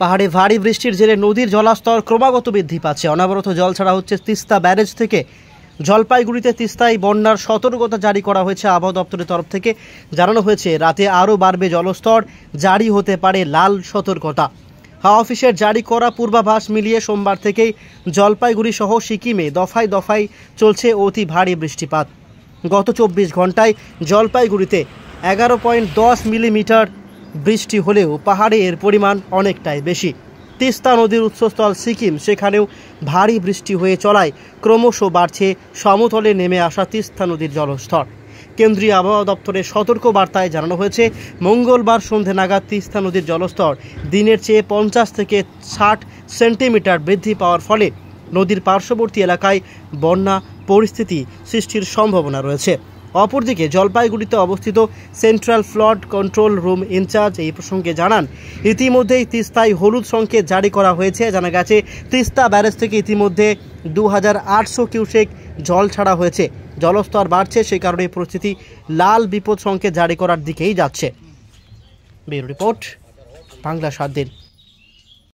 পাহাড়ে ভারী বৃষ্টির জেরে নদীর জলাস্তর ক্রমাগত বৃদ্ধি পাচ্ছে অনাবরত জল ছাড়া হচ্ছে তিস্তা ব্যারেজ থেকে জলপাইগুড়িতে তিস্তায় বন্যার সতর্কতা জারি করা হয়েছে আবহাওয়া দপ্তরের তরফ থেকে জানানো হয়েছে রাতে আরও বাড়বে জলস্তর জারি হতে পারে লাল সতর্কতা হাওয়া অফিসের জারি করা পূর্বাভাস মিলিয়ে সোমবার থেকেই জলপাইগুড়ি সহ সিকিমে দফায় দফায় চলছে অতি ভারী বৃষ্টিপাত গত চব্বিশ ঘন্টায় জলপাইগুড়িতে এগারো পয়েন্ট দশ মিলিমিটার বৃষ্টি হলেও পাহাড়ে এর পরিমাণ অনেকটাই বেশি তিস্তা নদীর উৎসস্থল সিকিম সেখানেও ভারী বৃষ্টি হয়ে চলায় ক্রমশ বাড়ছে সমতলে নেমে আসা তিস্তা নদীর জলস্তর কেন্দ্রীয় আবহাওয়া দপ্তরের সতর্ক বার্তায় জানানো হয়েছে মঙ্গলবার সন্ধে নাগাদ তিস্তা নদীর জলস্তর দিনের চেয়ে পঞ্চাশ থেকে ষাট সেন্টিমিটার বৃদ্ধি পাওয়ার ফলে নদীর পার্শ্ববর্তী এলাকায় বন্যা পরিস্থিতি সৃষ্টির সম্ভাবনা রয়েছে অপরদিকে জলপাইগুড়িতে অবস্থিত central flood control room in charge এই প্রসঙ্গে জানান ইতিমধ্যেই তিস্তায় হলুদ সংকেত জারি করা হয়েছে জানা গেছে তিস্তা ব্যারেজ থেকে ইতিমধ্যে দু কিউসেক জল ছাড়া হয়েছে জলস্তর বাড়ছে সেই কারণে পরিস্থিতি লাল বিপদ সংকেত জারি করার দিকেই যাচ্ছে রিপোর্ট বাংলা সাত দিন